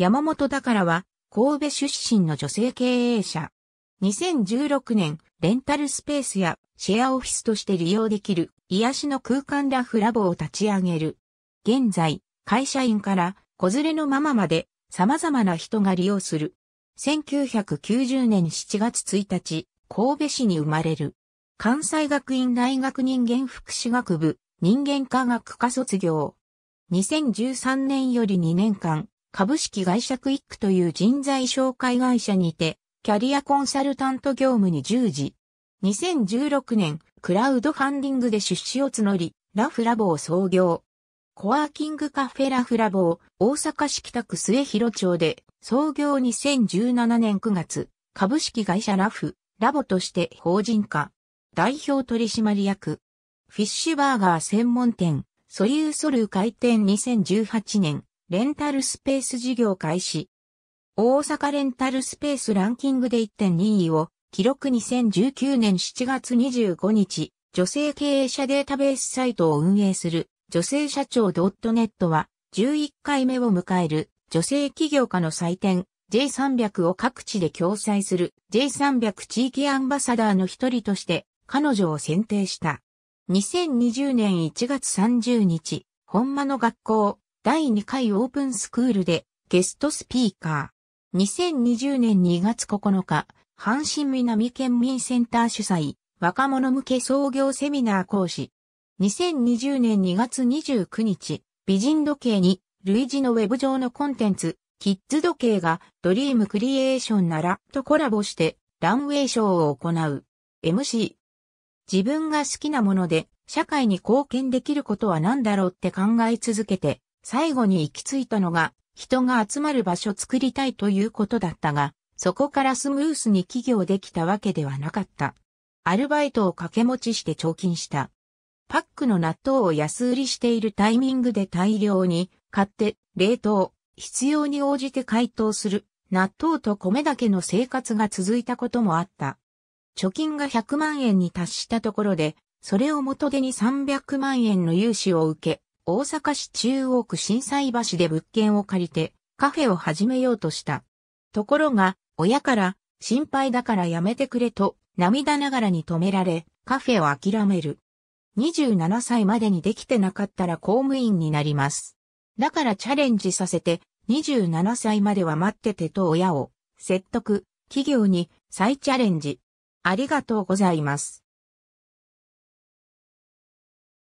山本宝は、神戸出身の女性経営者。2016年、レンタルスペースやシェアオフィスとして利用できる癒しの空間ラフラボを立ち上げる。現在、会社員から子連れのママまで様々な人が利用する。1990年7月1日、神戸市に生まれる。関西学院大学人間福祉学部人間科学科卒業。2013年より2年間、株式会社クイックという人材紹介会社にて、キャリアコンサルタント業務に従事。2016年、クラウドファンディングで出資を募り、ラフラボを創業。コワーキングカフェラフラボを大阪市北区末広町で創業2017年9月、株式会社ラフ、ラボとして法人化。代表取締役。フィッシュバーガー専門店、ソリューソル開店2018年、レンタルスペース事業開始。大阪レンタルスペースランキングで1.2位を、記録2019年7月25日、女性経営者データベースサイトを運営する、女性社長 .net は、11回目を迎える、女性起業家の祭典、J300 を各地で共催する J300 地域アンバサダーの一人として彼女を選定した。2020年1月30日、本間の学校第2回オープンスクールでゲストスピーカー。2020年2月9日、阪神南県民センター主催、若者向け創業セミナー講師。2020年2月29日、美人時計に、類似のウェブ上のコンテンツ、キッズ時計がドリームクリエーションならとコラボしてランウェイショーを行う。MC。自分が好きなもので社会に貢献できることは何だろうって考え続けて最後に行き着いたのが、人が集まる場所作りたいということだったが、そこからスムースに起業できたわけではなかった。アルバイトを掛け持ちして貯金した。パックの納豆を安売りしているタイミングで大量に買って冷凍、必要に応じて解凍する納豆と米だけの生活が続いたこともあった。貯金が100万円に達したところで、それを元手に300万円の融資を受け、大阪市中央区震災橋で物件を借りてカフェを始めようとした。ところが、親から心配だからやめてくれと涙ながらに止められ、カフェを諦める。27歳までにできてなかったら公務員になります。だからチャレンジさせて、27歳までは待っててと親を説得、企業に再チャレンジ。ありがとうございます。